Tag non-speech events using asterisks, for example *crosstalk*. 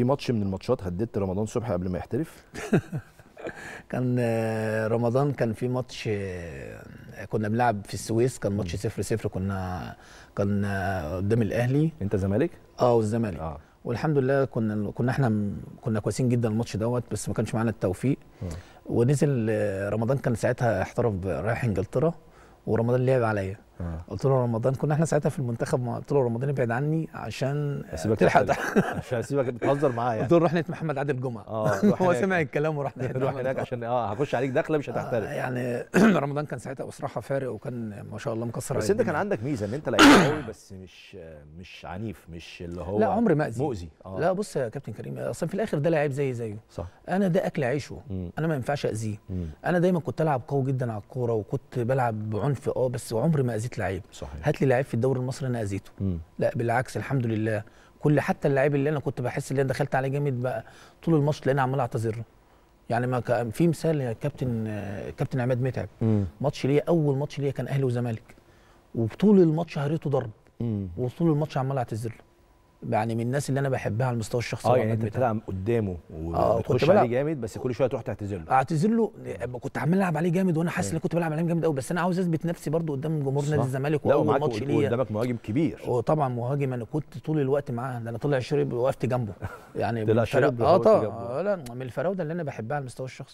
في ماتش من الماتشات هددت رمضان صبحي قبل ما يحترف *laughs* كان آه، رمضان كان في ماتش آه، كنا بنلعب في السويس كان ماتش 0 0 كنا كان آه، قدام الاهلي انت زمالك اه والزمالك آه. والحمد لله كنا كنا احنا كنا كويسين جدا الماتش دوت بس ما كانش معانا التوفيق م. ونزل رمضان كان ساعتها احترف رايح انجلترا ورمضان لعب عليا آه. قلت له رمضان كنا احنا ساعتها في المنتخب قلت له رمضان ابعد عني عشان تلحق *laughs* عشان اسيبك بتهزر معايا يعني قلت له روح محمد عادل جمعه اه *laughs* هو سمع الكلام وراح روح هناك عشان اه هخش عليك دخله مش هتحترق آه يعني *clears throat* رمضان كان ساعتها بصراحه فارق وكان ما شاء الله مكسر بس انت كان عندك ميزه ان انت لعيب قوي بس مش مش عنيف مش اللي هو لا عمري ما مؤذي آه. لا بص يا كابتن كريم اصلا في الاخر ده لعيب زي زيه صح انا ده اكل عيشه انا ما ينفعش اذيه انا دايما كنت العب قوي جدا على الكوره وكنت بلعب بعنف اه بس عمري ما اذيت اذيت لعيب صحيح هات لي لعيب في الدوري المصري انا اذيته لا بالعكس الحمد لله كل حتى اللعيب اللي انا كنت بحس ان انا دخلت عليه جامد بقى طول الماتش لان عمال اعتذر يعني ما كان في مثال يا كابتن كابتن عماد متعب ماتش ليا اول ماتش ليا كان اهلي وزمالك وطول الماتش هريته ضرب وطول الماتش عمال اعتذر له يعني من الناس اللي انا بحبها على المستوى الشخصي اه يعني انت بتلعب قدامه وبتخش آه عليه جامد بس كل شويه تروح تعتذر له اعتذر له كنت عمال العب عليه جامد وانا حاسس إيه. ان كنت بلعب عليه جامد قوي بس انا عاوز اثبت نفسي برده قدام جمهور نادي الزمالك واول ماتش ليا قدامك مهاجم كبير وطبعا مهاجم انا كنت طول الوقت معاه ده انا طلع شرب وقفت جنبه يعني *laughs* طلع شرب اه طبعا من الفراوده اللي انا بحبها على المستوى الشخصي